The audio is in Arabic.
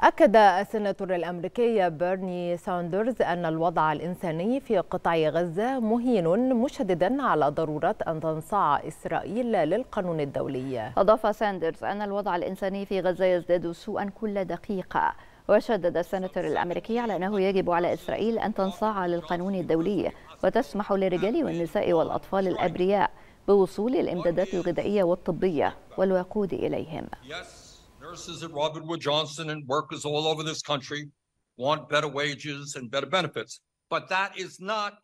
أكد السناتور الأمريكي بيرني ساندرز أن الوضع الإنساني في قطاع غزة مهين مشددا على ضرورة أن تنصاع إسرائيل للقانون الدولي أضاف ساندرز أن الوضع الإنساني في غزة يزداد سوءا كل دقيقة وشدد السناتور الأمريكي على أنه يجب على إسرائيل أن تنصاع للقانون الدولي وتسمح للرجال والنساء والأطفال الأبرياء بوصول الإمدادات الغذائية والطبية والوقود إليهم Nurses at Robert Wood Johnson and workers all over this country want better wages and better benefits. But that is not